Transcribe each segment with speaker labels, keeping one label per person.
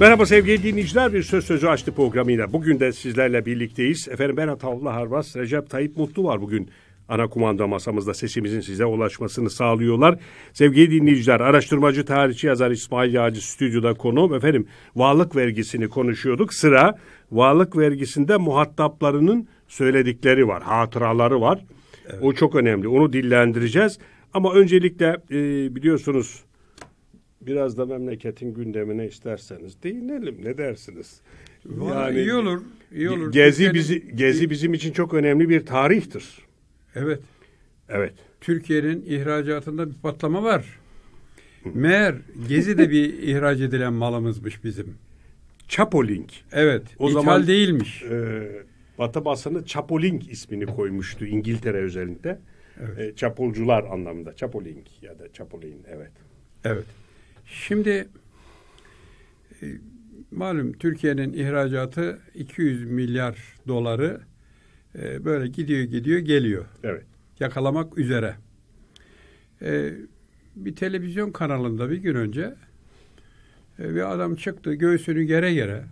Speaker 1: Merhaba sevgili dinleyiciler. Bir Söz Sözü Açtı programıyla. Bugün de sizlerle birlikteyiz. Efendim ben Ataullah Harvas, Recep Tayyip Mutlu var bugün. Ana kumanda masamızda sesimizin size ulaşmasını sağlıyorlar. Sevgili dinleyiciler, araştırmacı tarihçi yazar İsmail Yağcı stüdyoda konuğum. Efendim varlık vergisini konuşuyorduk. Sıra varlık vergisinde muhataplarının söyledikleri var, hatıraları var. Evet. O çok önemli. Onu dillendireceğiz. Ama öncelikle e, biliyorsunuz biraz da memleketin gündemine isterseniz değinelim. Ne dersiniz? yani iyi olur, iyi olur. Gezi bizi
Speaker 2: Gezi bizim için çok önemli bir tarihtir. Evet. Evet. Türkiye'nin ihracatında bir patlama var. Meğer Gezi de bir ihraç edilen malımızmış bizim. Çapoling. Evet. O ithal zaman değilmiş.
Speaker 1: E, Batı basını Çapoling ismini koymuştu İngiltere özelinde. Evet. E, çapulcular anlamında. Çapoling ya da Çapolin evet.
Speaker 2: Evet. Şimdi e, malum Türkiye'nin ihracatı 200 milyar doları e, böyle gidiyor gidiyor geliyor. Evet. Yakalamak üzere. E, bir televizyon kanalında bir gün önce bir adam çıktı göğsünü gere gere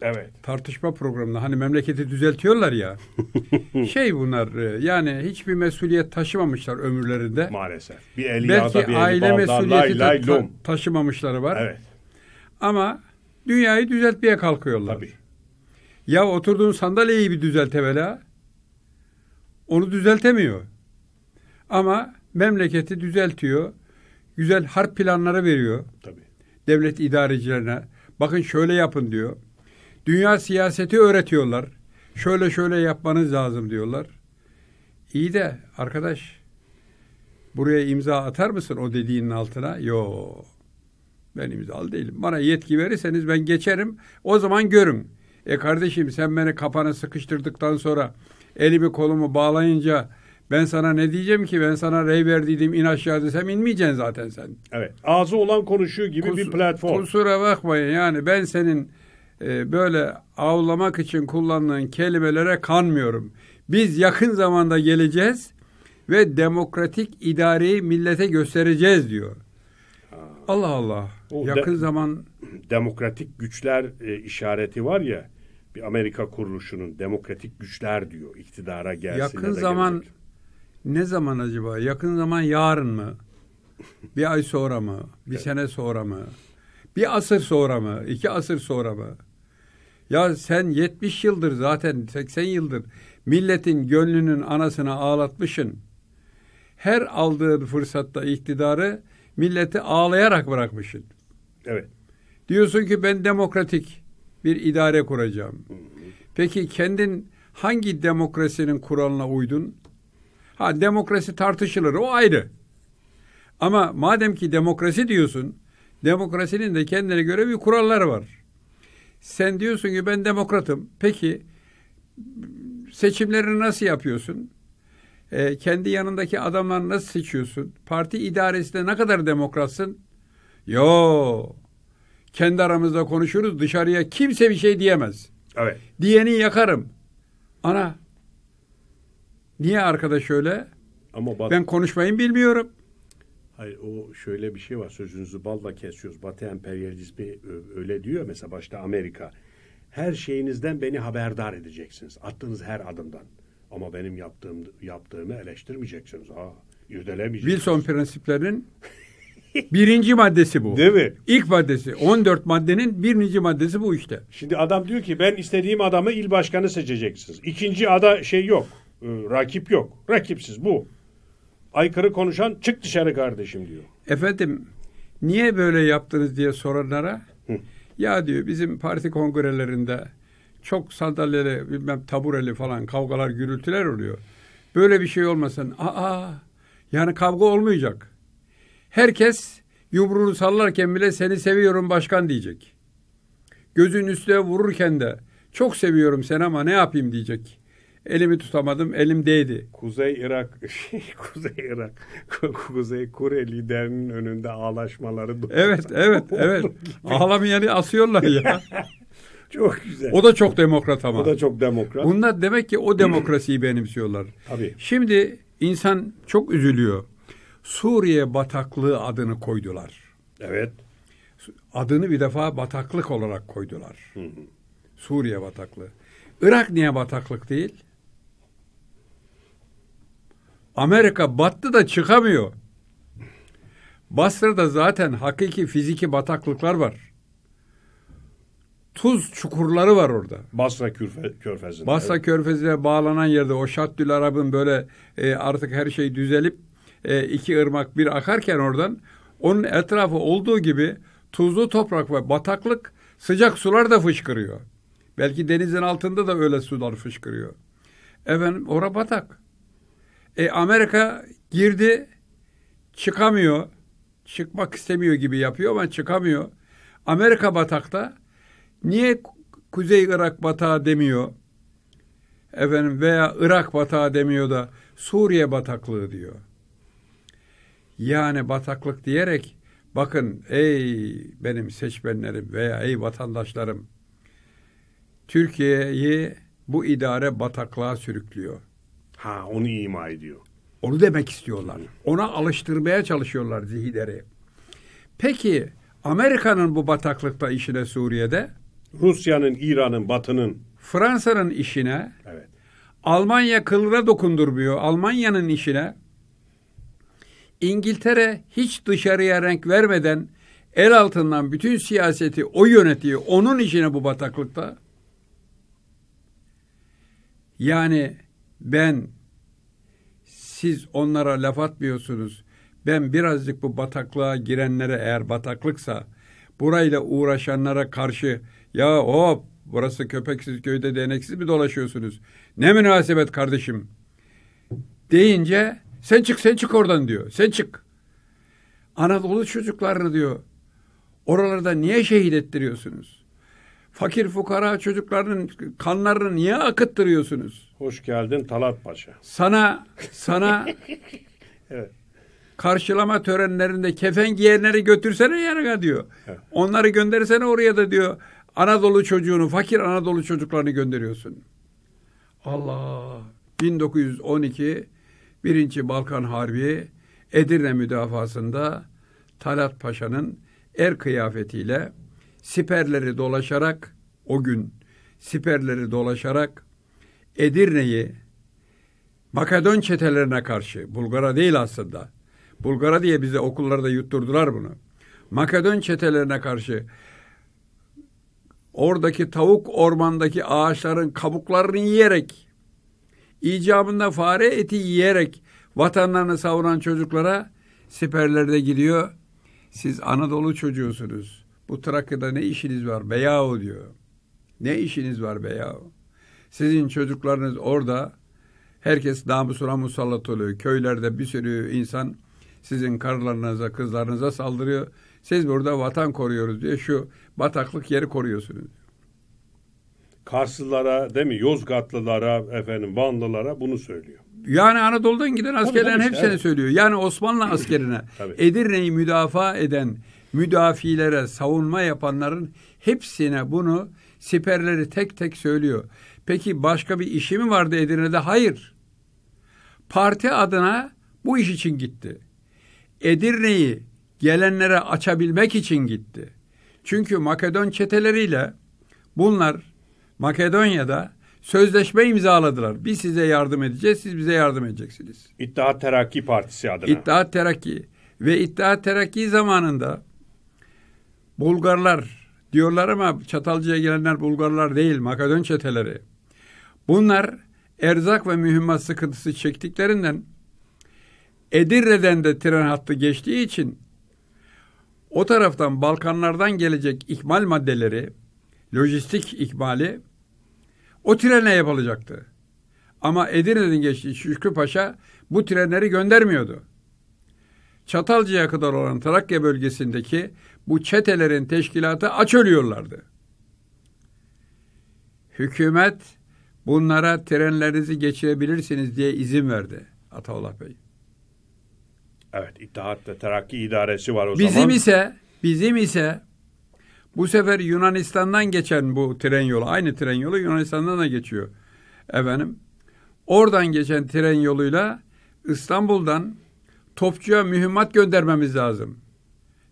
Speaker 2: Evet. Tartışma programında hani memleketi düzeltiyorlar ya. şey bunlar e, yani hiçbir mesuliyet taşımamışlar ömürlerinde. Maalesef. Bir el Belki yağda, bir aile bağda, mesuliyeti lay, lay, ta- taşımamışları var. Evet. Ama dünyayı düzeltmeye kalkıyorlar. Tabii. Ya oturduğun sandalyeyi bir düzelt evvela. Onu düzeltemiyor. Ama memleketi düzeltiyor. Güzel harp planları veriyor. Tabii. Devlet idarecilerine. Bakın şöyle yapın diyor. Dünya siyaseti öğretiyorlar. Şöyle şöyle yapmanız lazım diyorlar. İyi de arkadaş buraya imza atar mısın o dediğinin altına? Yo. Ben imzalı değilim. Bana yetki verirseniz ben geçerim. O zaman görüm. E kardeşim sen beni kapana sıkıştırdıktan sonra elimi kolumu bağlayınca ben sana ne diyeceğim ki? Ben sana rey verdiydim in aşağı desem inmeyeceksin zaten sen. Evet. Ağzı olan konuşuyor gibi Kus, bir platform. Kusura bakmayın yani ben senin ee, böyle avlamak için kullanılan kelimelere kanmıyorum. Biz yakın zamanda geleceğiz ve demokratik idareyi millete göstereceğiz diyor. Allah Allah. O yakın de, zaman
Speaker 1: demokratik güçler e, işareti var ya bir Amerika kuruluşunun demokratik güçler diyor iktidara gelsin. Yakın zaman
Speaker 2: gelecek. ne zaman acaba? Yakın zaman yarın mı? bir ay sonra mı? Bir evet. sene sonra mı? Bir asır sonra mı? İki asır sonra mı? Ya sen 70 yıldır zaten 80 yıldır milletin gönlünün anasını ağlatmışsın. Her aldığın fırsatta iktidarı milleti ağlayarak bırakmışsın. Evet. Diyorsun ki ben demokratik bir idare kuracağım. Peki kendin hangi demokrasinin kuralına uydun? Ha demokrasi tartışılır o ayrı. Ama madem ki demokrasi diyorsun, demokrasinin de kendine göre bir kuralları var. Sen diyorsun ki ben demokratım. Peki seçimleri nasıl yapıyorsun? E, kendi yanındaki adamları nasıl seçiyorsun? Parti idaresinde ne kadar demokratsın? Yo. Kendi aramızda konuşuruz. Dışarıya kimse bir şey diyemez. Evet. Diyeni yakarım. Ana. Niye arkadaş öyle? Ama bak, ben konuşmayı bilmiyorum.
Speaker 1: Hayır o şöyle bir şey var sözünüzü balla kesiyoruz. Batı emperyalizmi öyle diyor mesela başta Amerika. Her şeyinizden beni haberdar edeceksiniz. Attığınız her adımdan. Ama benim yaptığım yaptığımı eleştirmeyeceksiniz. Ha, irdelemeyeceksiniz.
Speaker 2: Wilson prensiplerinin birinci maddesi bu. Değil mi? İlk maddesi. 14 maddenin birinci maddesi bu işte. Şimdi adam diyor ki ben istediğim adamı il başkanı seçeceksiniz.
Speaker 1: İkinci ada şey yok. E, rakip yok. Rakipsiz bu aykırı konuşan
Speaker 2: çık dışarı kardeşim diyor. Efendim niye böyle yaptınız diye soranlara Hı. ya diyor bizim parti kongrelerinde çok sandalyeli bilmem tabureli falan kavgalar gürültüler oluyor. Böyle bir şey olmasın. Aa yani kavga olmayacak. Herkes yumruğunu sallarken bile seni seviyorum başkan diyecek. Gözün üstüne vururken de çok seviyorum seni ama ne yapayım diyecek. Elimi tutamadım, elim değdi. Kuzey Irak, şey, Kuzey Irak, Kuzey Kore liderinin önünde ağlaşmaları. Doğru. Evet, evet, evet. Ağlamayanı asıyorlar ya. çok güzel. O da çok demokrat ama. O da çok demokrat. Bunlar demek ki o demokrasiyi benimsiyorlar. Tabii. Şimdi insan çok üzülüyor. Suriye bataklığı adını koydular. Evet. Adını bir defa bataklık olarak koydular. Hı hı. Suriye bataklığı. Irak niye bataklık değil? Amerika battı da çıkamıyor. Basra'da zaten hakiki fiziki bataklıklar var. Tuz çukurları var orada. Basra Körfe, Körfezi'ne. Basra evet. Körfezi'ne bağlanan yerde o Şaddül Arabın böyle e, artık her şey düzelip e, iki ırmak bir akarken oradan onun etrafı olduğu gibi tuzlu toprak ve bataklık sıcak sular da fışkırıyor. Belki denizin altında da öyle sular fışkırıyor. Efendim ora batak. E, Amerika girdi, çıkamıyor. Çıkmak istemiyor gibi yapıyor ama çıkamıyor. Amerika batakta. Niye Kuzey Irak batağı demiyor? Efendim veya Irak batağı demiyor da Suriye bataklığı diyor. Yani bataklık diyerek bakın ey benim seçmenlerim veya ey vatandaşlarım Türkiye'yi bu idare bataklığa sürüklüyor. Ha onu ima ediyor. Onu demek istiyorlar. Ona alıştırmaya çalışıyorlar zihinleri. Peki Amerika'nın bu bataklıkta işine Suriye'de? Rusya'nın, İran'ın, Batı'nın. Fransa'nın işine. Evet. Almanya kılına dokundurmuyor. Almanya'nın işine. İngiltere hiç dışarıya renk vermeden el altından bütün siyaseti o yönetiyor. Onun işine bu bataklıkta. Yani ben siz onlara laf atmıyorsunuz. Ben birazcık bu bataklığa girenlere eğer bataklıksa burayla uğraşanlara karşı ya hop burası köpeksiz köyde deneksiz mi dolaşıyorsunuz? Ne münasebet kardeşim deyince sen çık sen çık oradan diyor. Sen çık. Anadolu çocuklarını diyor. Oralarda niye şehit ettiriyorsunuz? fakir fukara çocuklarının kanlarını niye akıttırıyorsunuz? Hoş geldin
Speaker 1: Talat Paşa.
Speaker 2: Sana sana evet. karşılama törenlerinde kefen giyenleri götürsene yarına diyor. Evet. Onları göndersene oraya da diyor. Anadolu çocuğunu, fakir Anadolu çocuklarını gönderiyorsun. Allah! 1912 Birinci Balkan Harbi Edirne müdafasında Talat Paşa'nın er kıyafetiyle siperleri dolaşarak o gün siperleri dolaşarak Edirne'yi Makedon çetelerine karşı Bulgara değil aslında. Bulgara diye bize okullarda yutturdular bunu. Makedon çetelerine karşı oradaki tavuk ormandaki ağaçların kabuklarını yiyerek icabında fare eti yiyerek vatanlarını savunan çocuklara siperlerde gidiyor. Siz Anadolu çocuğusunuz. Bu Trakya'da ne işiniz var beyahu diyor. Ne işiniz var beyahu? Sizin çocuklarınız orada herkes namusuna musallat oluyor. Köylerde bir sürü insan sizin karılarınıza, kızlarınıza saldırıyor. Siz burada vatan koruyoruz diye şu bataklık yeri koruyorsunuz.
Speaker 1: Karslılara değil mi? Yozgatlılara, efendim Vanlılara bunu söylüyor.
Speaker 2: Yani Anadolu'dan giden askerlerin tabii, hepsini evet. söylüyor. Yani Osmanlı askerine Edirne'yi müdafaa eden müdafilere, savunma yapanların hepsine bunu siperleri tek tek söylüyor. Peki başka bir işi mi vardı Edirne'de? Hayır. Parti adına bu iş için gitti. Edirne'yi gelenlere açabilmek için gitti. Çünkü Makedon çeteleriyle bunlar Makedonya'da sözleşme imzaladılar. Biz size yardım edeceğiz, siz bize yardım edeceksiniz. İttihat Terakki Partisi adına. İttihat Terakki ve İttihat Terakki zamanında Bulgarlar diyorlar ama Çatalca'ya gelenler Bulgarlar değil, Makedon çeteleri. Bunlar erzak ve mühimmat sıkıntısı çektiklerinden Edirne'den de tren hattı geçtiği için o taraftan Balkanlardan gelecek ikmal maddeleri, lojistik ikmali o trenle yapılacaktı. Ama Edirne'den geçtiği Şükrü Paşa bu trenleri göndermiyordu. Çatalca'ya kadar olan Trakya bölgesindeki bu çetelerin teşkilatı aç ölüyorlardı. Hükümet bunlara trenlerinizi geçirebilirsiniz diye izin verdi Ataullah Bey.
Speaker 1: Evet, İttihat ve Terakki idaresi var o bizim zaman. Bizim ise
Speaker 2: bizim ise bu sefer Yunanistan'dan geçen bu tren yolu, aynı tren yolu Yunanistan'dan da geçiyor. Efendim, oradan geçen tren yoluyla İstanbul'dan Topçu'ya mühimmat göndermemiz lazım.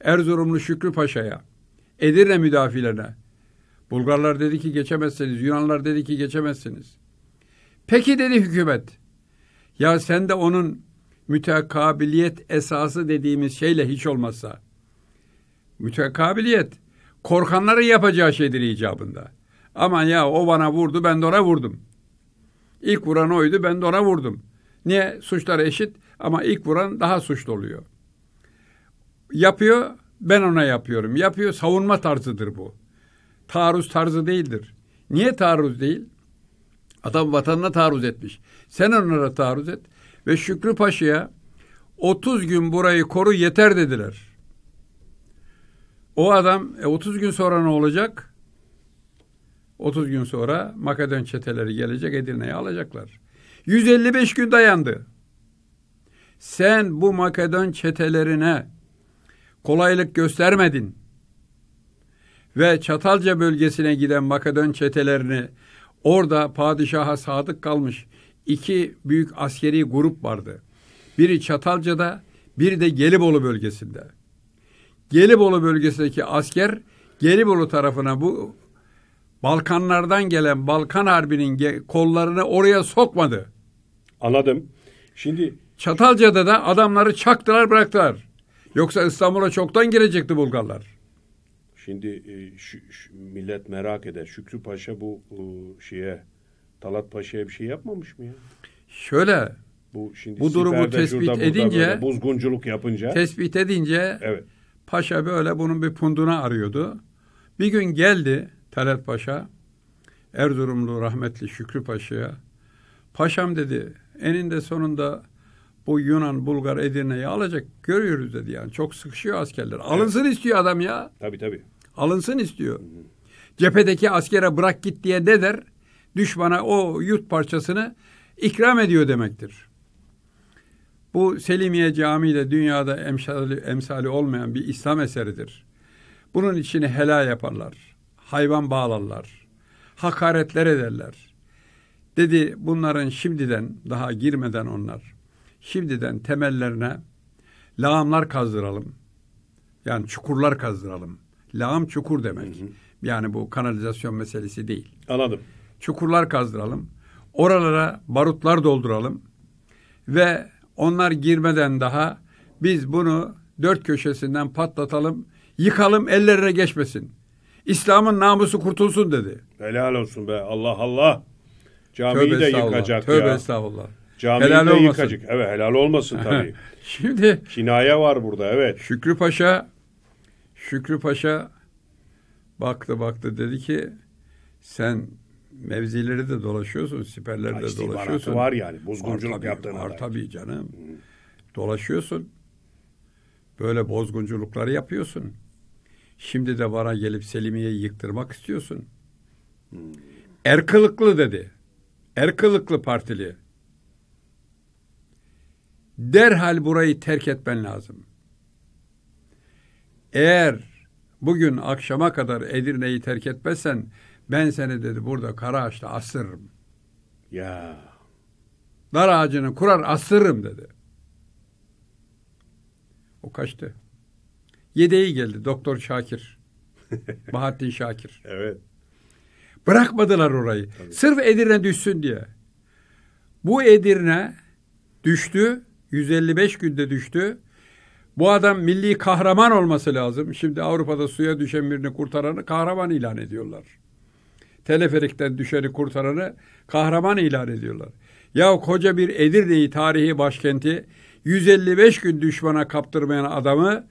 Speaker 2: Erzurumlu Şükrü Paşa'ya, Edirne müdafilerine. Bulgarlar dedi ki geçemezsiniz, Yunanlar dedi ki geçemezsiniz. Peki dedi hükümet. Ya sen de onun mütekabiliyet esası dediğimiz şeyle hiç olmazsa. Mütekabiliyet korkanların yapacağı şeydir icabında. Aman ya o bana vurdu ben de ona vurdum. İlk vuran oydu ben de ona vurdum. Niye? Suçlar eşit. Ama ilk vuran daha suçlu oluyor. Yapıyor, ben ona yapıyorum. Yapıyor, savunma tarzıdır bu. Taarruz tarzı değildir. Niye taarruz değil? Adam vatanına taarruz etmiş. Sen onlara taarruz et. Ve Şükrü Paşa'ya 30 gün burayı koru yeter dediler. O adam e, 30 gün sonra ne olacak? 30 gün sonra Makedon çeteleri gelecek Edirne'yi alacaklar. 155 gün dayandı. Sen bu Makedon çetelerine kolaylık göstermedin ve Çatalca bölgesine giden Makedon çetelerini orada padişaha sadık kalmış iki büyük askeri grup vardı. Biri Çatalca'da, biri de Gelibolu bölgesinde. Gelibolu bölgesindeki asker Gelibolu tarafına bu Balkanlardan gelen Balkan Harbi'nin kollarını oraya sokmadı. Anladım. Şimdi Çatalca'da da adamları çaktılar bıraktılar. Yoksa İstanbul'a çoktan girecekti Bulgarlar.
Speaker 1: Şimdi e, şu, şu, millet merak eder. Şükrü Paşa bu e, şeye Talat Paşa'ya bir şey yapmamış mı ya?
Speaker 2: Şöyle bu şimdi bu durumu tespit edince buzgunculuk yapınca tespit edince evet. Paşa böyle bunun bir punduna arıyordu. Bir gün geldi Talat Paşa Erzurumlu rahmetli Şükrü Paşa'ya. Paşam dedi eninde sonunda bu Yunan, Bulgar, Edirne'yi alacak. Görüyoruz dedi yani. Çok sıkışıyor askerler. Alınsın evet. istiyor adam ya. Tabii tabii. Alınsın istiyor. Hı hı. Cephedeki askere bırak git diye ne der? Düşmana o yurt parçasını ikram ediyor demektir. Bu Selimiye Camii de dünyada emsali, emsali olmayan bir İslam eseridir. Bunun içini helal yaparlar. Hayvan bağlarlar. Hakaretler ederler. Dedi bunların şimdiden daha girmeden onlar şimdiden temellerine lağımlar kazdıralım. Yani çukurlar kazdıralım. Lağım çukur demek. Hı hı. Yani bu kanalizasyon meselesi değil. Anladım. Çukurlar kazdıralım. Oralara barutlar dolduralım. Ve onlar girmeden daha biz bunu dört köşesinden patlatalım. Yıkalım ellerine geçmesin. İslam'ın namusu kurtulsun dedi. Helal olsun be Allah Allah. Camiyi tövbe de yıkacak Tövbe ya. Tövbe estağfurullah. Camide helal olmasın. yıkacık. Evet helal olmasın tabii. Şimdi kinaye var burada evet. Şükrü Paşa Şükrü Paşa baktı baktı dedi ki sen mevzileri de dolaşıyorsun, siperleri de dolaşıyorsun. var yani. Bozgunculuk var tabii, yaptığına Var tabii canım. Dolaşıyorsun. Böyle bozgunculukları yapıyorsun. Şimdi de vara gelip Selimiye yıktırmak istiyorsun. Hı. Erkılıklı dedi. Erkılıklı partili. Derhal burayı terk etmen lazım. Eğer bugün akşama kadar Edirne'yi terk etmezsen ben seni dedi burada kara ağaçta asırım. Ya. Dar ağacını kurar asırım dedi. O kaçtı. Yedeği geldi Doktor Şakir. Bahattin Şakir. Evet. Bırakmadılar orayı. Tabii. Sırf Edirne düşsün diye. Bu Edirne düştü. 155 günde düştü. Bu adam milli kahraman olması lazım. Şimdi Avrupa'da suya düşen birini kurtaranı kahraman ilan ediyorlar. Teleferikten düşeni kurtaranı kahraman ilan ediyorlar. Ya koca bir Edirne'yi tarihi başkenti 155 gün düşmana kaptırmayan adamı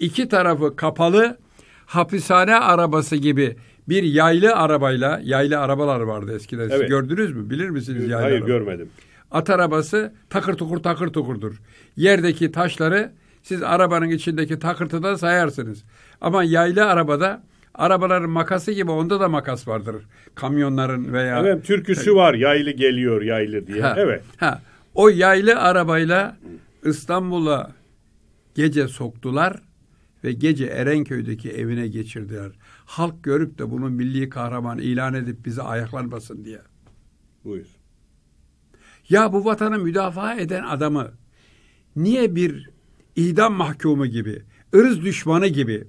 Speaker 2: iki tarafı kapalı hapishane arabası gibi bir yaylı arabayla, yaylı arabalar vardı eskiden. Evet. Siz gördünüz mü? Bilir misiniz yaylı Hayır arabayı? görmedim. At arabası takır tukur takır tukurdur. Yerdeki taşları siz arabanın içindeki takırtıda sayarsınız. Ama yaylı arabada arabaların makası gibi onda da makas vardır. Kamyonların veya... Evet türküsü var
Speaker 1: yaylı geliyor yaylı diye. Ha, evet.
Speaker 2: Ha. O yaylı arabayla İstanbul'a gece soktular ve gece Erenköy'deki evine geçirdiler. Halk görüp de bunu milli kahraman ilan edip bize ayaklanmasın diye. Buyur. Ya bu vatanı müdafaa eden adamı niye bir idam mahkumu gibi, ırz düşmanı gibi,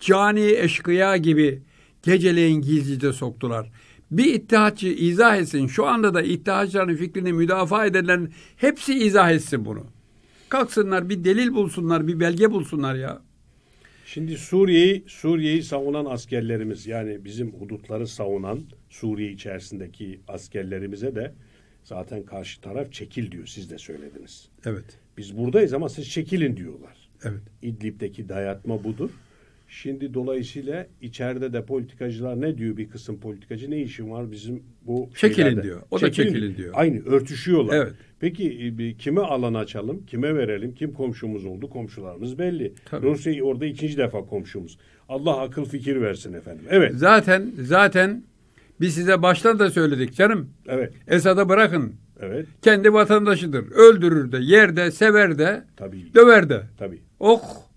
Speaker 2: cani eşkıya gibi geceleyin gizlice soktular? Bir ittihatçı izah etsin. Şu anda da ittihatçıların fikrini müdafaa edenlerin hepsi izah etsin bunu. Kalksınlar bir delil bulsunlar, bir belge bulsunlar ya. Şimdi Suriye'yi Suriye'yi savunan askerlerimiz
Speaker 1: yani bizim hudutları savunan Suriye içerisindeki askerlerimize de Zaten karşı taraf çekil diyor. Siz de söylediniz. Evet. Biz buradayız ama siz çekilin diyorlar. Evet. İdlib'deki dayatma budur. Şimdi dolayısıyla içeride de politikacılar ne diyor bir kısım politikacı ne işin var bizim bu çekilin şeylerde. diyor. O çekilin. da çekilin diyor. Aynı örtüşüyorlar. Evet. Peki e, kime alan açalım, kime verelim, kim komşumuz oldu? Komşularımız belli. Rusya orada ikinci defa komşumuz. Allah akıl fikir versin efendim. Evet.
Speaker 2: Zaten zaten biz size baştan da söyledik canım. Evet. Esad'a bırakın. Evet. Kendi vatandaşıdır. Öldürür de, yer de, sever de, Tabii. döver de. Tabii. Ok. Oh!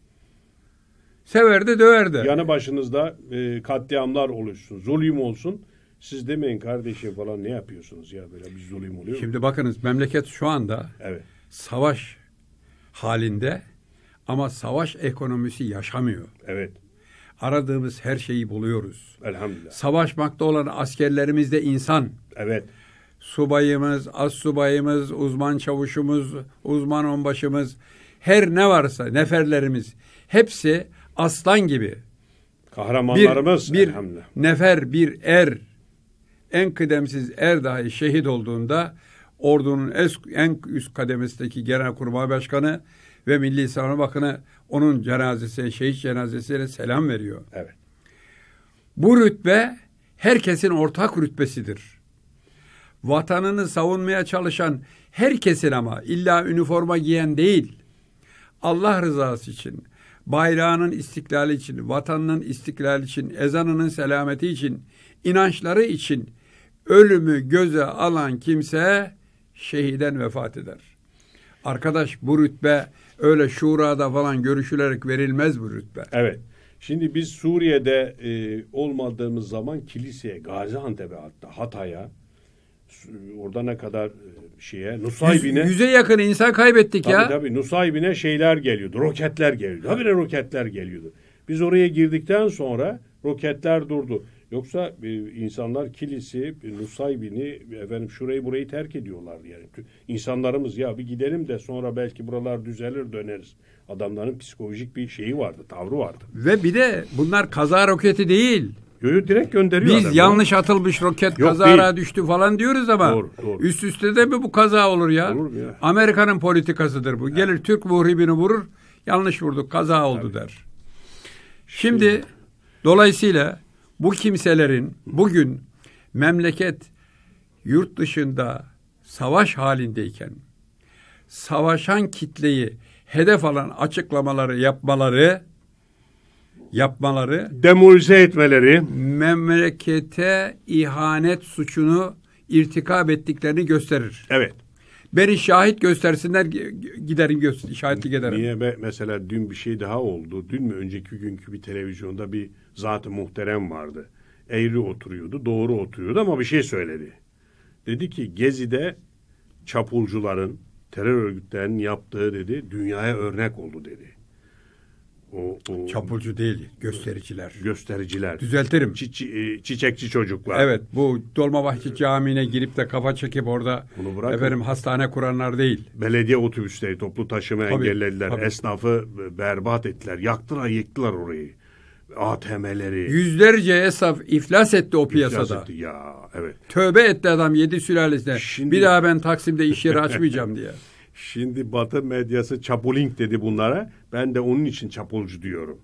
Speaker 2: Sever de, döver de. Yanı başınızda e,
Speaker 1: katliamlar oluşsun, zulüm olsun. Siz demeyin kardeşim falan ne yapıyorsunuz ya böyle bir zulüm
Speaker 2: oluyor. Şimdi mu? bakınız memleket şu anda evet. savaş halinde ama savaş ekonomisi yaşamıyor. Evet aradığımız her şeyi buluyoruz. Elhamdülillah. Savaşmakta olan askerlerimiz de insan. Evet. Subayımız, az subayımız, uzman çavuşumuz, uzman onbaşımız, her ne varsa neferlerimiz hepsi aslan gibi. Kahramanlarımız bir, bir nefer, bir er, en kıdemsiz er dahi şehit olduğunda ordunun en üst kademesindeki genel kurmay başkanı ve Milli Savunma Bakanı onun cenazesine, şehit cenazesine selam veriyor. Evet. Bu rütbe herkesin ortak rütbesidir. Vatanını savunmaya çalışan herkesin ama illa üniforma giyen değil. Allah rızası için, bayrağının istiklali için, vatanının istiklali için, ezanının selameti için, inançları için ölümü göze alan kimse şehiden vefat eder. Arkadaş bu rütbe Öyle şurada falan görüşülerek verilmez bu rütbe. Evet. Şimdi biz Suriye'de e,
Speaker 1: olmadığımız zaman kiliseye, Gaziantep'e hatta Hatay'a orada ne kadar e, şeye Nusaybin'e yüze yakın insan kaybettik tabii ya. Tabii Nusaybin'e şeyler geliyordu. Roketler geliyordu. Tabii roketler geliyordu. Biz oraya girdikten sonra roketler durdu. Yoksa e, insanlar kilisi, e, Nusaybin'i, e, efendim şurayı burayı terk ediyorlar yani. İnsanlarımız ya bir gidelim de sonra belki buralar düzelir döneriz.
Speaker 2: Adamların psikolojik bir şeyi vardı, tavrı vardı. Ve bir de bunlar kaza roketi değil. Yo, direkt gönderiyor Biz adam, yanlış atılmış roket Yok, kazara değil. düştü falan diyoruz ama doğru, doğru. üst üste de mi bu kaza olur ya? Olur ya? Amerika'nın politikasıdır bu. Ha. Gelir Türk muhribini vurur, yanlış vurduk, kaza oldu Tabii. der. Şimdi, Şimdi dolayısıyla bu kimselerin bugün memleket yurt dışında savaş halindeyken savaşan kitleyi hedef alan açıklamaları yapmaları yapmaları
Speaker 1: demolize etmeleri
Speaker 2: memlekete ihanet suçunu irtikab ettiklerini gösterir. Evet. Beni şahit göstersinler giderim göster, şahitlik ederim. Niye
Speaker 1: mesela dün bir şey daha oldu. Dün mü önceki günkü bir televizyonda bir zat muhterem vardı. Eğri oturuyordu, doğru oturuyordu ama bir şey söyledi. Dedi ki Gezi'de çapulcuların, terör örgütlerinin yaptığı dedi dünyaya örnek oldu dedi.
Speaker 2: O, o çapulcu değil, göstericiler. Göstericiler. Düzeltirim. Çi, çi, e, çiçekçi çocuklar. Evet, bu Dolmabahçe Camii'ne girip de kafa çekip orada Bunu bırakın. efendim hastane kuranlar değil. Belediye otobüsleri toplu taşıma engellediler. Tabii. Esnafı berbat ettiler. Yaktılar, yıktılar orayı. ATM'leri. Yüzlerce esnaf iflas etti o piyasada. İflas etti
Speaker 1: ya evet.
Speaker 2: Tövbe etti adam yedi sülalesine. Şimdi... Bir daha ben Taksim'de iş yeri açmayacağım
Speaker 1: diye. Şimdi Batı medyası çapuling dedi bunlara. Ben de onun için çapulcu diyorum.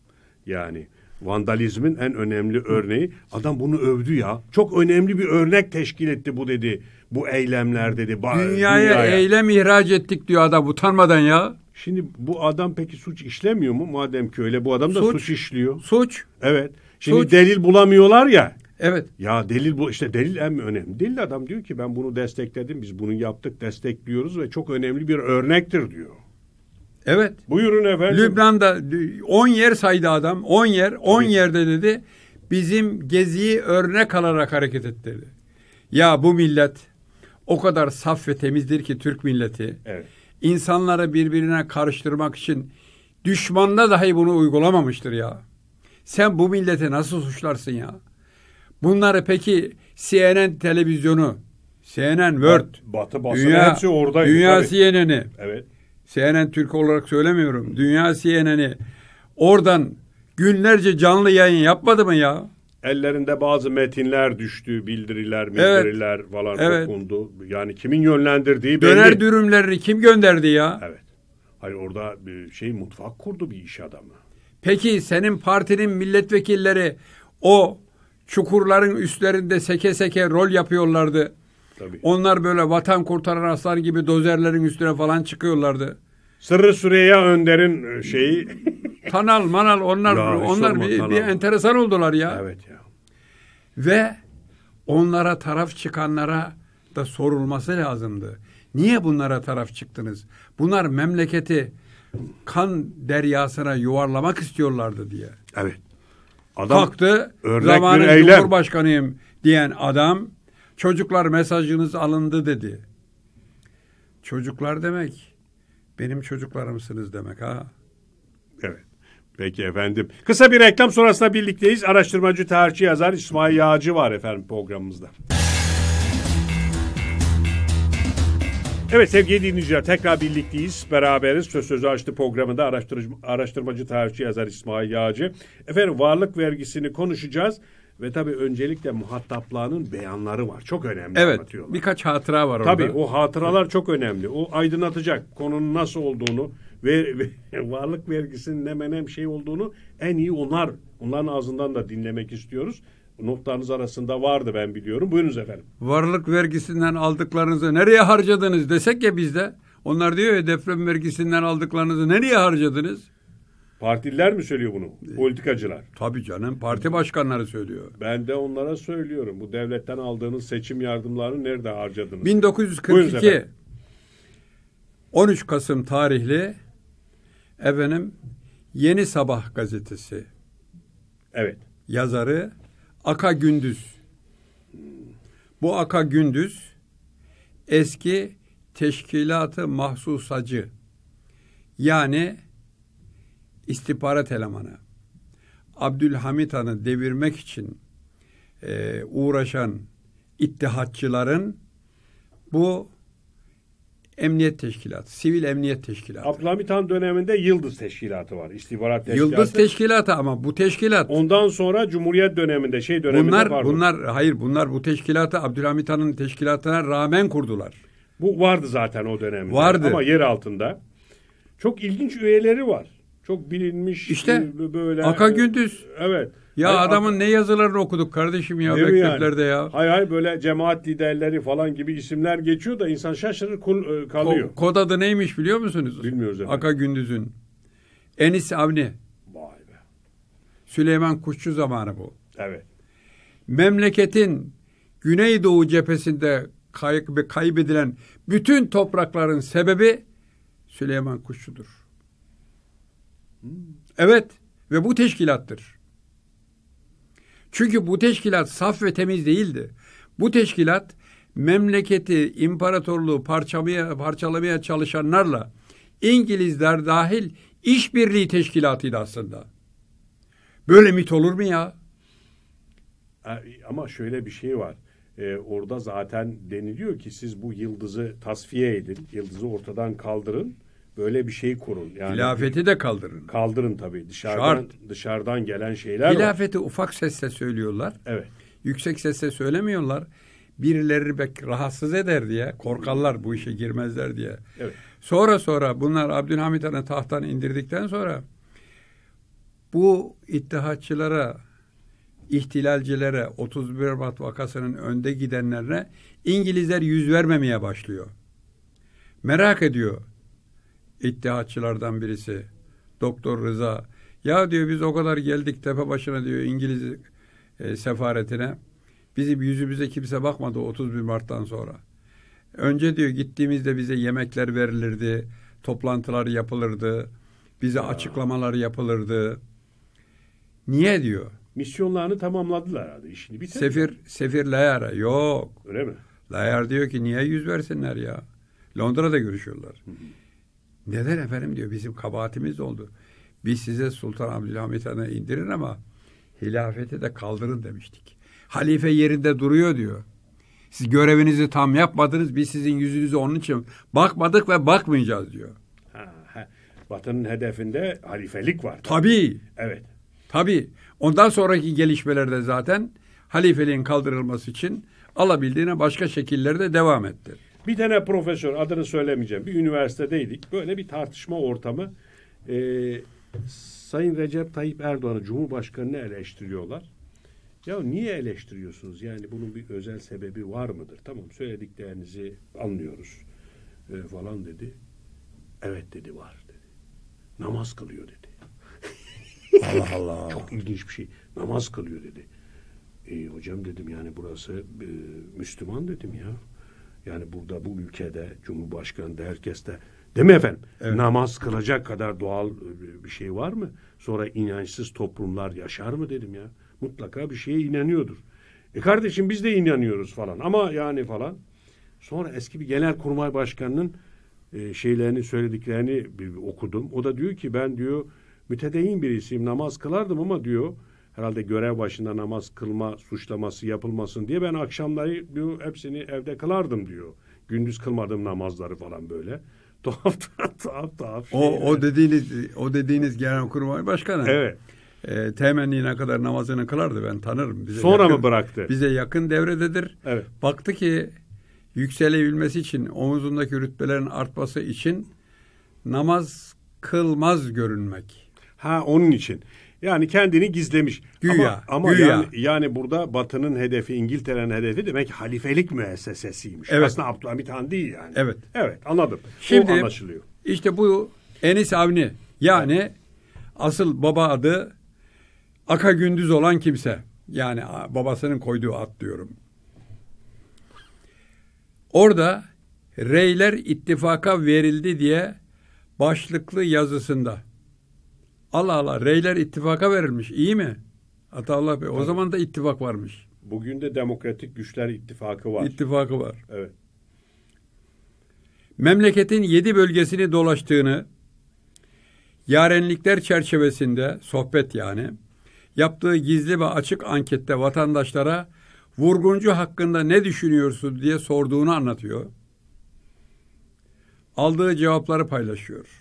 Speaker 1: Yani vandalizmin en önemli örneği. Adam bunu övdü ya. Çok önemli bir örnek teşkil etti bu dedi. Bu eylemler dedi.
Speaker 2: Dünyaya, dünyaya. eylem ihraç ettik diyor adam utanmadan ya. Şimdi bu adam peki
Speaker 1: suç işlemiyor mu? Madem ki öyle bu adam da suç, suç işliyor. Suç. Evet. Şimdi suç. delil bulamıyorlar ya. Evet. Ya delil bu işte delil en önemli. Delil adam diyor ki ben bunu destekledim. Biz bunu
Speaker 2: yaptık, destekliyoruz ve çok önemli bir örnektir diyor. Evet. Buyurun efendim. Lübnan'da 10 yer saydı adam. 10 yer, 10 yerde dedi bizim geziyi örnek alarak hareket etti dedi. Ya bu millet o kadar saf ve temizdir ki Türk milleti. Evet insanları birbirine karıştırmak için düşmanına dahi bunu uygulamamıştır ya. Sen bu millete nasıl suçlarsın ya? Bunları peki CNN televizyonu, CNN World, Batı basını dünya, hepsi oradaydı. Dünya tabii. CNN'i, evet. CNN Türk olarak söylemiyorum, dünya CNN'i oradan günlerce canlı yayın yapmadı mı ya? ellerinde bazı metinler düştü, bildiriler, bildiriler
Speaker 1: evet. falan evet. okundu. Yani kimin yönlendirdiği belli. Döner
Speaker 2: dürümlerini kim gönderdi ya? Evet.
Speaker 1: Hayır orada bir şey mutfak
Speaker 2: kurdu bir iş adamı. Peki senin partinin milletvekilleri o çukurların üstlerinde seke seke rol yapıyorlardı. Tabii. Onlar böyle vatan kurtaran aslan gibi dozerlerin üstüne falan çıkıyorlardı. Sırrı Süreyya Önder'in e, şeyi Tanal, Manal onlar ya, onlar bir, bir enteresan oldular ya. Evet ya. Ve onlara taraf çıkanlara da sorulması lazımdı. Niye bunlara taraf çıktınız? Bunlar memleketi kan deryasına yuvarlamak istiyorlardı diye. Evet. Adam Kalktı, zamanın Cumhurbaşkanıyım diyen adam, çocuklar mesajınız alındı dedi. Çocuklar demek, benim çocuklarımsınız demek ha.
Speaker 1: Evet. Peki efendim. Kısa bir reklam sonrasında birlikteyiz. Araştırmacı, tarihçi, yazar İsmail Yağcı var efendim programımızda. Evet sevgili dinleyiciler tekrar birlikteyiz. Beraberiz. Söz sözü açtı programında araştırıcı, araştırmacı, tarihçi, yazar İsmail Yağcı. Efendim varlık vergisini konuşacağız. Ve tabii öncelikle muhataplarının beyanları var. Çok önemli evet, anlatıyorlar. Birkaç hatıra var orada. Tabii o hatıralar çok önemli. O aydınlatacak konunun nasıl olduğunu, ve, ve varlık vergisinin ne menem şey olduğunu en iyi onlar, onların ağzından da dinlemek istiyoruz. Noktanız arasında vardı ben biliyorum. Buyurunuz efendim.
Speaker 2: Varlık vergisinden aldıklarınızı nereye harcadınız desek ya bizde. Onlar diyor ya deprem vergisinden aldıklarınızı nereye harcadınız? Partililer mi söylüyor bunu? E, Politikacılar. Tabii canım parti başkanları söylüyor.
Speaker 1: Ben de onlara söylüyorum. Bu devletten aldığınız seçim yardımlarını nerede harcadınız? 1942
Speaker 2: 13 Kasım tarihli Efendim Yeni Sabah gazetesi. Evet. Yazarı Aka Gündüz. Bu Aka Gündüz eski teşkilatı mahsusacı yani istihbarat elemanı. Abdülhamit Han'ı devirmek için e, uğraşan ittihatçıların bu Emniyet Teşkilatı, Sivil Emniyet Teşkilatı. Abdülhamit Han döneminde Yıldız
Speaker 1: Teşkilatı var. İstihbarat Teşkilatı. Yıldız
Speaker 2: Teşkilatı ama bu teşkilat. Ondan sonra Cumhuriyet döneminde şey döneminde bunlar, pardon. Bunlar hayır bunlar bu teşkilatı Abdülhamit Han'ın teşkilatına rağmen kurdular. Bu vardı zaten o dönemde. Vardı. Ama yer altında. Çok ilginç üyeleri var.
Speaker 1: Çok bilinmiş. İşte böyle. Aka Gündüz. Evet. Ya hayır, adamın ak- ne yazılarını okuduk kardeşim ya Değil mekteplerde yani? ya. Hay hay böyle cemaat liderleri falan gibi isimler geçiyor da insan şaşırır kul, e, kalıyor. Ko-
Speaker 2: kod adı neymiş biliyor musunuz? Bilmiyoruz efendim. Aka Gündüz'ün. Enis Avni. Vay be. Süleyman Kuşçu zamanı bu. Evet. Memleketin Güneydoğu cephesinde kay- kaybedilen bütün toprakların sebebi Süleyman Kuşçu'dur. Hmm. Evet ve bu teşkilattır. Çünkü bu teşkilat saf ve temiz değildi. Bu teşkilat memleketi, imparatorluğu parçalamaya, parçalamaya çalışanlarla İngilizler dahil işbirliği teşkilatıydı aslında. Böyle mit olur mu ya?
Speaker 1: Ama şöyle bir şey var. Ee, orada zaten deniliyor ki siz bu yıldızı tasfiye edin, yıldızı ortadan kaldırın böyle bir şeyi kurun. Yani Hilafeti
Speaker 2: de kaldırın. Kaldırın tabii.
Speaker 1: Dışarıdan Şart. dışarıdan gelen şeyler Hilafeti
Speaker 2: var. ufak sesle söylüyorlar. Evet. Yüksek sesle söylemiyorlar. Birileri bek rahatsız eder diye korkarlar bu işe girmezler diye. Evet. Sonra sonra bunlar Abdülhamit Han'ı tahttan indirdikten sonra bu ittihatçılara ihtilalcilere 31 Mart vakasının önde gidenlerine İngilizler yüz vermemeye başlıyor. Merak ediyor iddiaçılardan birisi Doktor Rıza. Ya diyor biz o kadar geldik tepe başına diyor İngiliz e, sefaretine. Bizim yüzümüze kimse bakmadı 31 Mart'tan sonra. Önce diyor gittiğimizde bize yemekler verilirdi, toplantılar yapılırdı, bize ya. açıklamalar yapılırdı. Niye diyor?
Speaker 1: Misyonlarını tamamladılar herhalde
Speaker 2: işini bitirdi. Sefir, Sefir Layar yok. Öyle mi? Layar diyor ki niye yüz versinler ya? Londra'da görüşüyorlar. Hı hı. Neden efendim diyor bizim kabahatimiz oldu. Biz size Sultan Abdülhamit Han'ı indirin ama hilafeti de kaldırın demiştik. Halife yerinde duruyor diyor. Siz görevinizi tam yapmadınız. Biz sizin yüzünüzü onun için bakmadık ve bakmayacağız diyor. Vatanın hedefinde
Speaker 1: halifelik var. Tabii. Evet.
Speaker 2: Tabii. Ondan sonraki gelişmelerde zaten halifeliğin kaldırılması için alabildiğine başka şekillerde devam etti. Bir tane profesör adını söylemeyeceğim. Bir üniversitedeydik. Böyle bir tartışma ortamı. E,
Speaker 1: Sayın Recep Tayyip Erdoğan'ı Cumhurbaşkanı'nı eleştiriyorlar. Ya niye eleştiriyorsunuz? Yani bunun bir özel sebebi var mıdır? Tamam söylediklerinizi anlıyoruz e, falan dedi. Evet dedi var dedi. Namaz kılıyor dedi. Allah Allah. Çok ilginç bir şey. Namaz kılıyor dedi. E, hocam dedim yani burası e, Müslüman dedim ya. Yani burada bu ülkede Cumhurbaşkanı da herkes de değil mi efendim? Evet. Namaz kılacak kadar doğal e, bir şey var mı? Sonra inançsız toplumlar yaşar mı dedim ya. Mutlaka bir şeye inanıyordur. E kardeşim biz de inanıyoruz falan ama yani falan. Sonra eski bir genel kurmay başkanının e, şeylerini söylediklerini bir, bir okudum. O da diyor ki ben diyor mütedeyin birisiyim namaz kılardım ama diyor herhalde görev başında namaz kılma suçlaması yapılmasın diye ben akşamları diyor hepsini evde kılardım diyor. Gündüz kılmadım
Speaker 2: namazları falan böyle. Tuhaf tuhaf tuhaf. O, şey o dediğiniz o dediğiniz genel kurmay başkanı. Evet. E, temennine kadar namazını kılardı ben tanırım. Bize Sonra yakın, mı bıraktı? Bize yakın devrededir. Evet. Baktı ki yükselebilmesi için omuzundaki rütbelerin artması için namaz kılmaz görünmek.
Speaker 1: Ha onun için.
Speaker 2: Yani kendini gizlemiş. Güya. Ama, ama güya. Yani, yani burada
Speaker 1: Batı'nın hedefi, İngiltere'nin hedefi demek halifelik müessesesiymiş. Evet. Aslında Abdülhamit Han değil yani. Evet.
Speaker 2: Evet anladım. Şimdi o anlaşılıyor. İşte bu Enis Avni yani evet. asıl baba adı Aka Gündüz olan kimse. Yani babasının koyduğu at diyorum. Orada Reyler ittifaka verildi diye başlıklı yazısında Allah Allah reyler ittifaka verilmiş. İyi mi? Ataullah Bey. Tabii. O zaman da ittifak varmış. Bugün de Demokratik Güçler ittifakı var. İttifakı var. Evet. Memleketin yedi bölgesini dolaştığını, yarenlikler çerçevesinde, sohbet yani, yaptığı gizli ve açık ankette vatandaşlara vurguncu hakkında ne düşünüyorsun diye sorduğunu anlatıyor. Aldığı cevapları paylaşıyor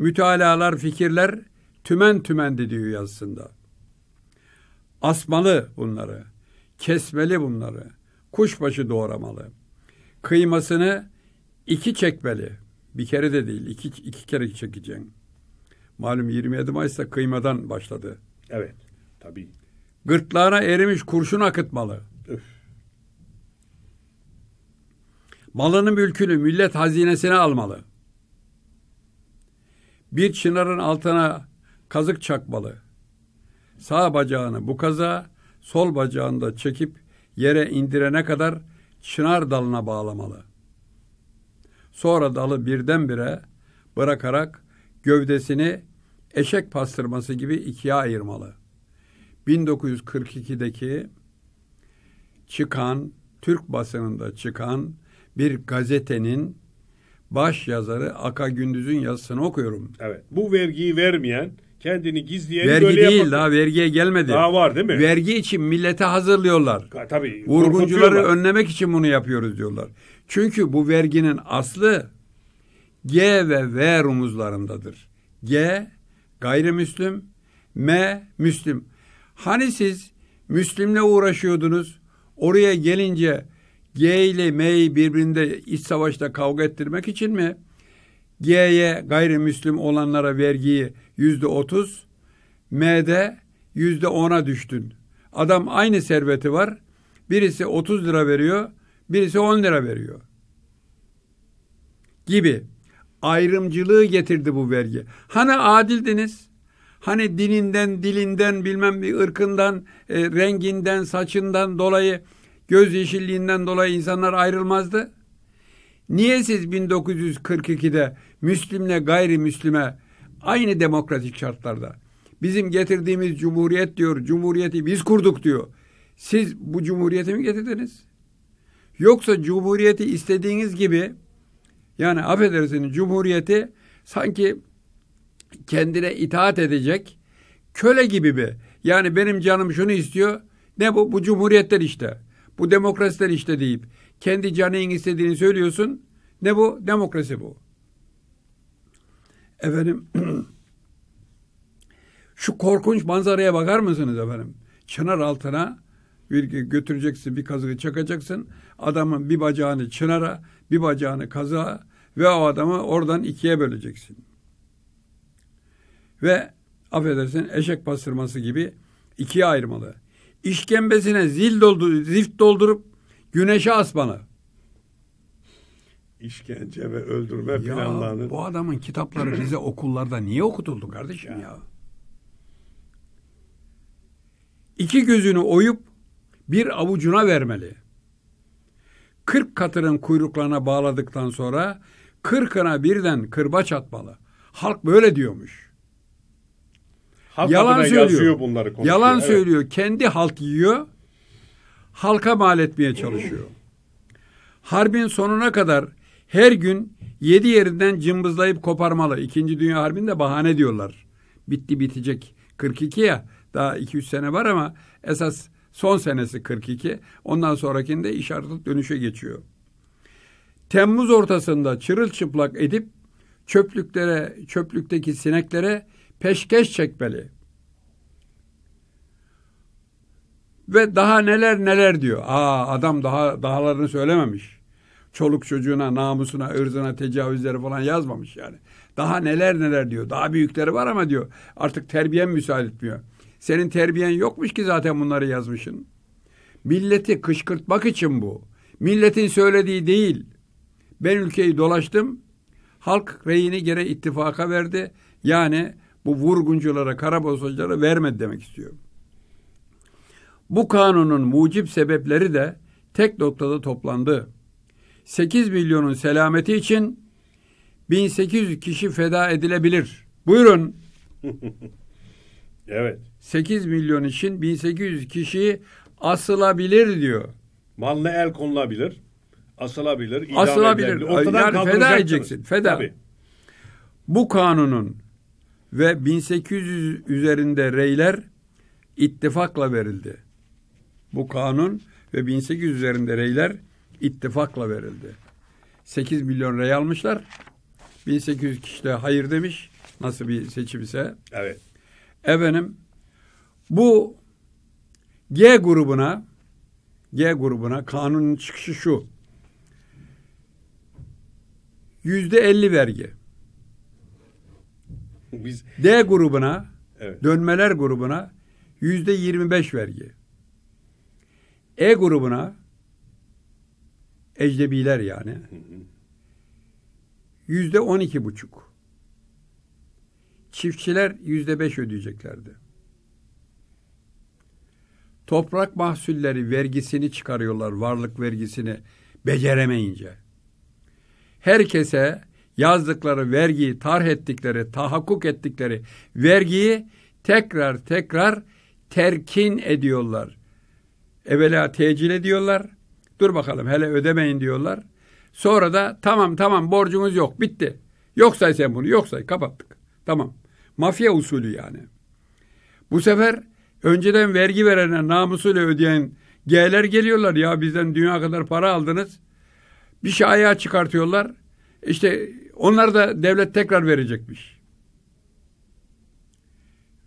Speaker 2: mütalalar, fikirler tümen tümendi diyor yazısında. Asmalı bunları, kesmeli bunları, kuşbaşı doğramalı. Kıymasını iki çekmeli. Bir kere de değil, iki, iki kere çekeceksin. Malum 27 Mayıs'ta kıymadan başladı. Evet, tabii. Gırtlağına erimiş kurşun akıtmalı. Öf. Malını mülkünü millet hazinesine almalı. Bir çınarın altına kazık çakmalı. Sağ bacağını bu kaza, sol bacağını da çekip yere indirene kadar çınar dalına bağlamalı. Sonra dalı birdenbire bırakarak gövdesini eşek pastırması gibi ikiye ayırmalı. 1942'deki çıkan, Türk basınında çıkan bir gazetenin baş yazarı Aka Gündüz'ün yazısını okuyorum. Evet. Bu vergiyi vermeyen kendini gizleyen vergi böyle değil yapmak. daha vergiye gelmedi. Daha var değil mi? Vergi için millete hazırlıyorlar. Ha, tabii. Vurguncuları önlemek için bunu yapıyoruz diyorlar. Çünkü bu verginin aslı G ve V rumuzlarındadır. G gayrimüslim, M müslim. Hani siz Müslimle uğraşıyordunuz? Oraya gelince G ile M'yi birbirinde iç savaşta kavga ettirmek için mi? G'ye gayrimüslim olanlara vergiyi yüzde otuz, M'de yüzde ona düştün. Adam aynı serveti var. Birisi otuz lira veriyor, birisi on lira veriyor. Gibi. Ayrımcılığı getirdi bu vergi. Hani adildiniz? Hani dininden, dilinden, bilmem bir ırkından, e, renginden, saçından dolayı Göz yeşilliğinden dolayı insanlar ayrılmazdı. Niye siz 1942'de Müslümle gayrimüslime aynı demokratik şartlarda bizim getirdiğimiz cumhuriyet diyor, cumhuriyeti biz kurduk diyor. Siz bu cumhuriyeti mi getirdiniz? Yoksa cumhuriyeti istediğiniz gibi yani affedersiniz cumhuriyeti sanki kendine itaat edecek köle gibi bir yani benim canım şunu istiyor. Ne bu? Bu cumhuriyetler işte. Bu demokrasiler işte deyip kendi canın istediğini söylüyorsun. Ne bu? Demokrasi bu. Efendim şu korkunç manzaraya bakar mısınız efendim? Çınar altına bir götüreceksin bir kazığı çakacaksın. Adamın bir bacağını çınara, bir bacağını kazığa ve o adamı oradan ikiye böleceksin. Ve affedersin eşek pastırması gibi ikiye ayırmalı işkembesine zil doldu, zift doldurup güneşe asmanı. İşkence
Speaker 1: ve öldürme ya, planlarını. Bu adamın kitapları bize
Speaker 2: okullarda niye okutuldu kardeşim ya? ya? İki gözünü oyup bir avucuna vermeli. Kırk katırın kuyruklarına bağladıktan sonra kırkına birden kırbaç atmalı. Halk böyle diyormuş. Halk Yalan söylüyor. bunları konuşuyor. Yalan evet. söylüyor. Kendi halk yiyor. Halka mal etmeye çalışıyor. Harbin sonuna kadar her gün yedi yerinden cımbızlayıp koparmalı. İkinci Dünya Harbi'nde bahane diyorlar. Bitti bitecek. 42 ya daha 200 sene var ama esas son senesi 42. Ondan sonrakinde iş artık dönüşe geçiyor. Temmuz ortasında çırılçıplak edip çöplüklere, çöplükteki sineklere peşkeş çekmeli. Ve daha neler neler diyor. Aa adam daha dahalarını söylememiş. Çoluk çocuğuna, namusuna, ırzına tecavüzleri falan yazmamış yani. Daha neler neler diyor. Daha büyükleri var ama diyor. Artık terbiyen müsaade etmiyor. Senin terbiyen yokmuş ki zaten bunları yazmışın. Milleti kışkırtmak için bu. Milletin söylediği değil. Ben ülkeyi dolaştım. Halk reyini gene ittifaka verdi. Yani bu vurgunculara, karaborsacılara vermedi demek istiyor. Bu kanunun mucip sebepleri de tek noktada toplandı. 8 milyonun selameti için 1800 kişi feda edilebilir. Buyurun. evet. 8 milyon için 1800 kişi asılabilir diyor. Malına el konulabilir. Asılabilir. Asılabilir. Edilebilir. Ortadan yani feda edeceksin. Feda. Tabii. Bu kanunun ve 1800 üzerinde reyler ittifakla verildi. Bu kanun ve 1800 üzerinde reyler ittifakla verildi. 8 milyon rey almışlar. 1800 kişi de hayır demiş. Nasıl bir seçim ise. Evet. Efendim bu G grubuna G grubuna kanunun çıkışı şu. Yüzde elli vergi. Biz D grubuna, evet. dönmeler grubuna yüzde 25 vergi. E grubuna ecnebiler yani yüzde 12 buçuk. Çiftçiler yüzde 5 ödeyeceklerdi. Toprak mahsulleri vergisini çıkarıyorlar varlık vergisini beceremeyince. Herkese yazdıkları vergiyi, tarh ettikleri, tahakkuk ettikleri vergiyi tekrar tekrar terkin ediyorlar. Evvela tecil ediyorlar. Dur bakalım hele ödemeyin diyorlar. Sonra da tamam tamam borcumuz yok bitti. Yok say sen bunu yok say kapattık. Tamam. Mafya usulü yani. Bu sefer önceden vergi verene namusuyla ödeyen G'ler geliyorlar ya bizden dünya kadar para aldınız. Bir şey ayağa çıkartıyorlar. İşte onlar da devlet tekrar verecekmiş.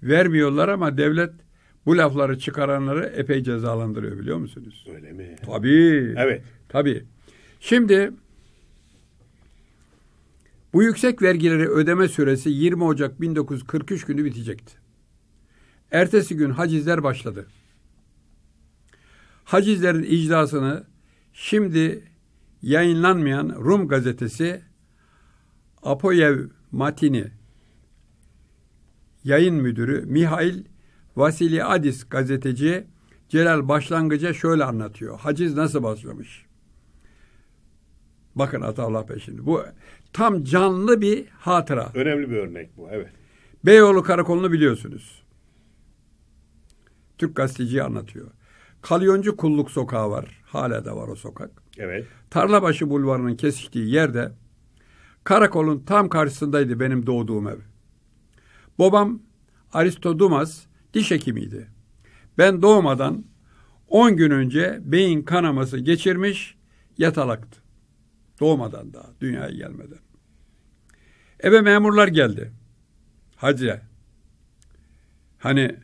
Speaker 2: Vermiyorlar ama devlet bu lafları çıkaranları epey cezalandırıyor biliyor musunuz? Öyle mi? Tabii. Evet. Tabii. Şimdi bu yüksek vergileri ödeme süresi 20 Ocak 1943 günü bitecekti. Ertesi gün hacizler başladı. Hacizlerin icrasını şimdi yayınlanmayan Rum gazetesi Apoyev Matini yayın müdürü Mihail Vasili Adis gazeteci Celal başlangıca şöyle anlatıyor. Haciz nasıl başlamış? Bakın Atallah peşinde. Bu tam canlı bir hatıra. Önemli bir örnek bu, evet. Beyoğlu Karakolu'nu biliyorsunuz. Türk gazeteci anlatıyor. Kalyoncu Kulluk Sokağı var. Hala da var o sokak. Evet. Tarlabaşı Bulvarı'nın kesiştiği yerde Karakolun tam karşısındaydı benim doğduğum ev. Babam Aristodumas diş hekimiydi. Ben doğmadan 10 gün önce beyin kanaması geçirmiş yatalaktı. Doğmadan daha, dünyaya gelmeden. Eve memurlar geldi. Hacı. Hani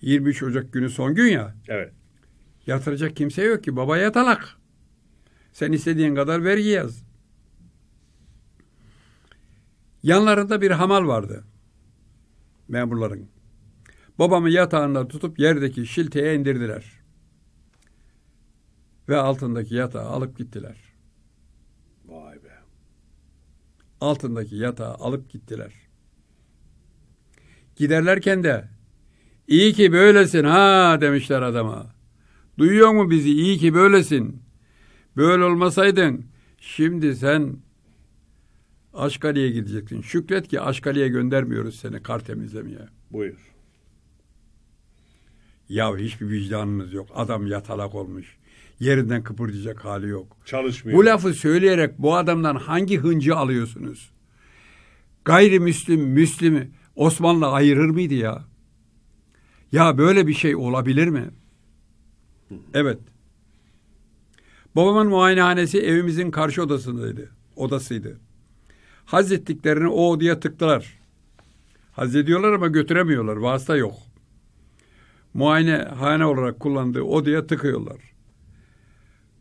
Speaker 2: 23 Ocak günü son gün ya. Evet. Yatıracak kimse yok ki. Baba yatalak. Sen istediğin kadar vergi yaz. Yanlarında bir hamal vardı. Memurların. Babamı yatağında tutup yerdeki şilteye indirdiler. Ve altındaki yatağı alıp gittiler. Vay be. Altındaki yatağı alıp gittiler. Giderlerken de iyi ki böylesin ha demişler adama. Duyuyor mu bizi? İyi ki böylesin. Böyle olmasaydın şimdi sen Aşkali'ye gideceksin. Şükret ki Aşkali'ye göndermiyoruz seni kar temizlemeye. Buyur. Ya hiçbir vicdanınız yok. Adam yatalak olmuş. Yerinden kıpırdayacak hali yok. Çalışmıyor. Bu lafı söyleyerek bu adamdan hangi hıncı alıyorsunuz? Gayrimüslim, Müslimi Osmanlı ayırır mıydı ya? Ya böyle bir şey olabilir mi? Evet. Babamın muayenehanesi evimizin karşı odasındaydı. Odasıydı. Hazrettiklerini o diye tıklar. Haz ediyorlar ama götüremiyorlar. Vasıta yok. Muayene hane olarak kullandığı o diye tıkıyorlar.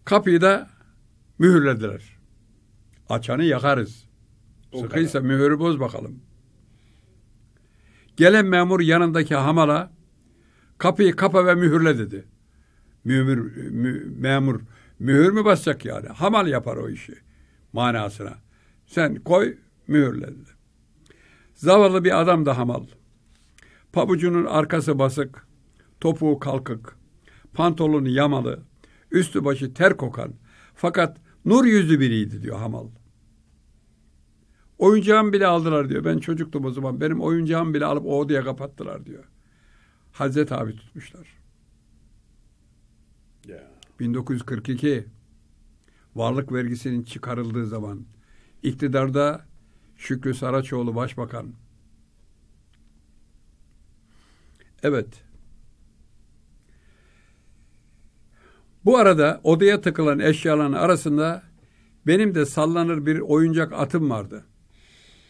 Speaker 2: Kapıyı da mühürlediler. Açanı yakarız. O Sıkıysa kadar. mühürü boz bakalım. Gelen memur yanındaki hamala kapıyı kapa ve mühürle dedi. Mühür, mü, memur mühür mü basacak yani? Hamal yapar o işi manasına. Sen koy mühürledi. Zavallı bir adam da hamal. Pabucunun arkası basık, topuğu kalkık, pantolonu yamalı, üstü başı ter kokan fakat nur yüzlü biriydi diyor hamal. Oyuncağımı bile aldılar diyor. Ben çocuktum o zaman. Benim oyuncağımı bile alıp o odaya kapattılar diyor. Hazret abi tutmuşlar. Yeah. 1942 varlık vergisinin çıkarıldığı zaman iktidarda Şükrü Saraçoğlu başbakan. Evet. Bu arada odaya tıkılan eşyaların arasında benim de sallanır bir oyuncak atım vardı.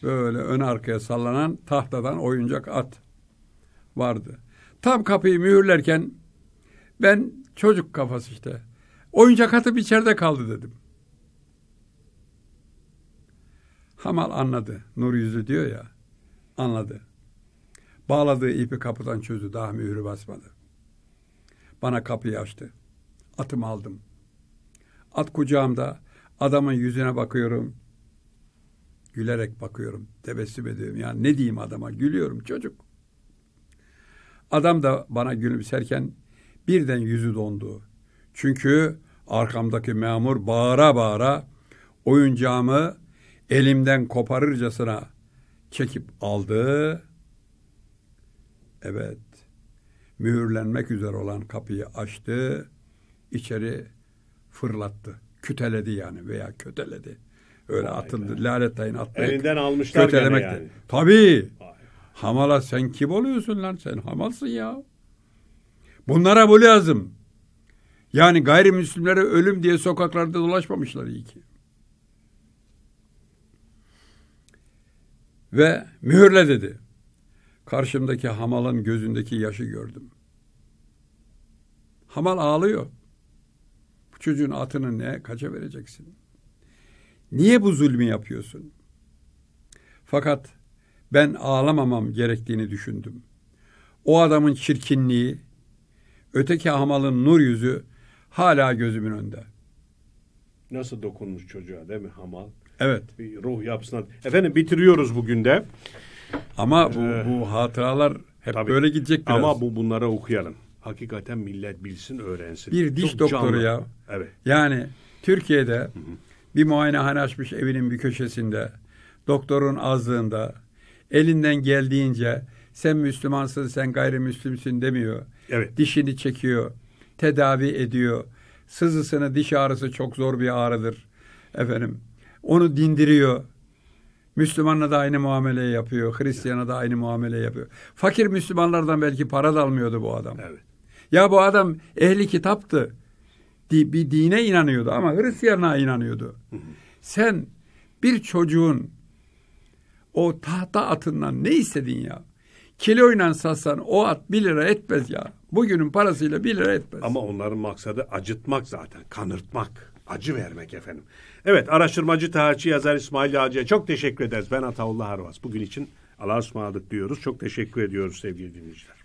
Speaker 2: Böyle ön arkaya sallanan tahtadan oyuncak at vardı. Tam kapıyı mühürlerken ben çocuk kafası işte. Oyuncak atıp içeride kaldı dedim. Hamal anladı. Nur yüzü diyor ya. Anladı. Bağladığı ipi kapıdan çözdü. Daha mühürü basmadı. Bana kapıyı açtı. Atımı aldım. At kucağımda. Adamın yüzüne bakıyorum. Gülerek bakıyorum. Tebessüm ediyorum. ya, ne diyeyim adama? Gülüyorum çocuk. Adam da bana gülümserken birden yüzü dondu. Çünkü arkamdaki memur bağıra bağıra oyuncağımı elimden koparırcasına çekip aldı. Evet, mühürlenmek üzere olan kapıyı açtı, içeri fırlattı. Küteledi yani veya köteledi. Öyle Vay atıldı. Be. Lalet ayın atlayıp Elinden almışlar kötelemekti. yani. Tabii. Hamala sen kim oluyorsun lan sen? Hamalsın ya. Bunlara bu lazım. Yani gayrimüslimlere ölüm diye sokaklarda dolaşmamışlar iyi ki. ve mühürle dedi. Karşımdaki hamalın gözündeki yaşı gördüm. Hamal ağlıyor. Bu çocuğun atını ne kaça vereceksin? Niye bu zulmü yapıyorsun? Fakat ben ağlamamam gerektiğini düşündüm. O adamın çirkinliği, öteki hamalın nur yüzü hala gözümün önünde.
Speaker 1: Nasıl dokunmuş çocuğa değil mi hamal? Evet. Bir ruh
Speaker 2: yapısına. Efendim bitiriyoruz bugün de. Ama
Speaker 1: bu, ee, bu hatıralar hep tabii. böyle gidecek biraz. Ama bu
Speaker 2: bunlara okuyalım.
Speaker 1: Hakikaten millet bilsin, öğrensin. Bir diş Çok doktoru canlı. ya. Evet.
Speaker 2: Yani Türkiye'de hı hı. bir muayenehane açmış evinin bir köşesinde. Doktorun azlığında elinden geldiğince sen Müslümansın, sen gayrimüslimsin demiyor. Evet. Dişini çekiyor, tedavi ediyor. Sızısını, diş ağrısı çok zor bir ağrıdır. Efendim, onu dindiriyor. Müslümanla da aynı muamele yapıyor. Hristiyana da aynı muamele yapıyor. Fakir Müslümanlardan belki para da almıyordu bu adam. Evet. Ya bu adam ehli kitaptı. bir dine inanıyordu ama Hristiyana inanıyordu. Sen bir çocuğun o tahta atından ne istedin ya? Kilo oynan satsan o at bir lira etmez ya. Bugünün parasıyla bir lira etmez. Ama onların maksadı acıtmak zaten, kanırtmak, acı vermek efendim. Evet
Speaker 1: araştırmacı tarihçi yazar İsmail Ağacı'ya çok teşekkür ederiz. Ben Ataullah Arvas. Bugün için Allah'a ısmarladık diyoruz. Çok teşekkür ediyoruz sevgili dinleyiciler.